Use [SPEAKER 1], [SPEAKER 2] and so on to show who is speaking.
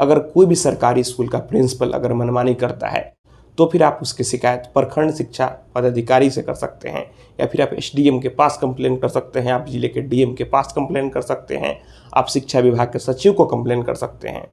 [SPEAKER 1] अगर कोई भी सरकारी स्कूल का प्रिंसिपल अगर मनमानी करता है तो फिर आप उसकी शिकायत प्रखंड शिक्षा पदाधिकारी से कर सकते हैं या फिर आप एस के पास कंप्लेन कर सकते हैं आप जिले के डीएम के पास कंप्लेन कर सकते हैं आप शिक्षा विभाग के सचिव को कंप्लेन कर सकते हैं